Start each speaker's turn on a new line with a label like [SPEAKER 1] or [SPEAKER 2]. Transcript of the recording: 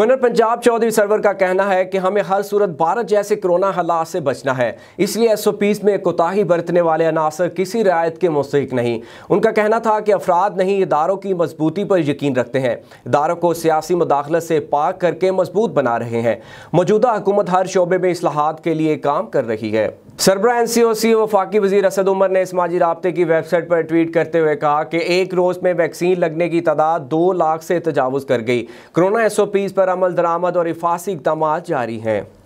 [SPEAKER 1] पुनर पंजाब चौधरी सरवर का कहना है कि हमें हर सूरत भारत जैसे कोरोना हालात से बचना है इसलिए एस ओ पीज में कोताही बरतने वाले अनासर किसी रियायत के मुस्तक नहीं उनका कहना था कि अफराद नहीं इदारों की मजबूती पर यकीन रखते हैं इदारों को सियासी मुदाखलत से पाक करके मजबूत बना रहे हैं मौजूदा हुकूमत हर शोबे में असलाहत के लिए काम कर रही है सरबरा एन सी ओ सी वफाकी e वजीर असद उमर ने इस माजी रबते की वेबसाइट पर ट्वीट करते हुए कहा कि एक रोज़ में वैक्सीन लगने की तादाद दो लाख से तजावज़ कर गई कोरोना एस ओ पीज़ पर अमल दरामद और हिफासी इकदाम जारी हैं